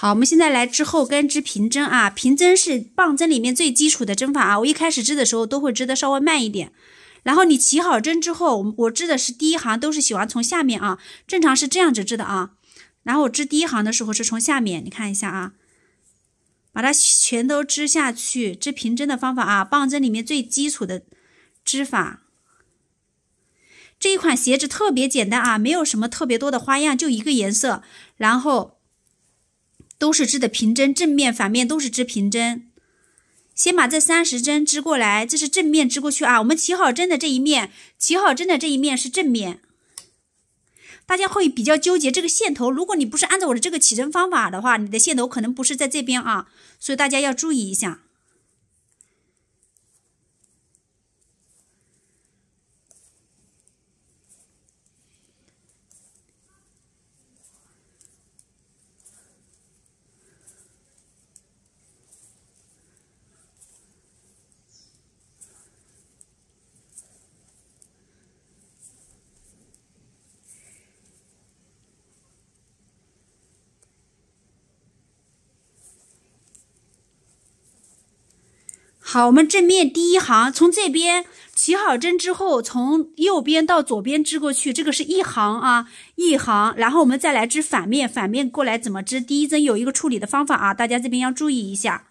好，我们现在来织后跟织平针啊，平针是棒针里面最基础的针法啊。我一开始织的时候都会织的稍微慢一点，然后你起好针之后，我我织的是第一行都是喜欢从下面啊，正常是这样子织的啊。然后我织第一行的时候是从下面，你看一下啊，把它全都织下去，织平针的方法啊，棒针里面最基础的织法。这一款鞋子特别简单啊，没有什么特别多的花样，就一个颜色，然后。都是织的平针，正面反面都是织平针。先把这三十针织过来，这是正面织过去啊。我们起好针的这一面，起好针的这一面是正面。大家会比较纠结这个线头，如果你不是按照我的这个起针方法的话，你的线头可能不是在这边啊，所以大家要注意一下。好，我们正面第一行，从这边起好针之后，从右边到左边织过去，这个是一行啊，一行。然后我们再来织反面，反面过来怎么织？第一针有一个处理的方法啊，大家这边要注意一下。